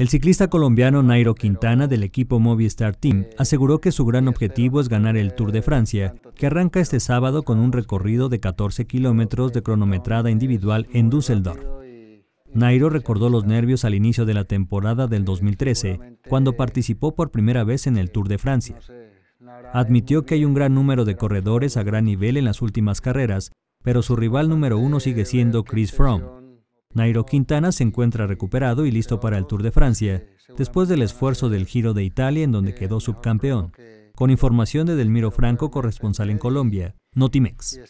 El ciclista colombiano Nairo Quintana del equipo Movistar Team aseguró que su gran objetivo es ganar el Tour de Francia, que arranca este sábado con un recorrido de 14 kilómetros de cronometrada individual en Düsseldorf. Nairo recordó los nervios al inicio de la temporada del 2013, cuando participó por primera vez en el Tour de Francia. Admitió que hay un gran número de corredores a gran nivel en las últimas carreras, pero su rival número uno sigue siendo Chris Froome. Nairo Quintana se encuentra recuperado y listo para el Tour de Francia, después del esfuerzo del Giro de Italia en donde quedó subcampeón. Con información de Delmiro Franco, corresponsal en Colombia, Notimex.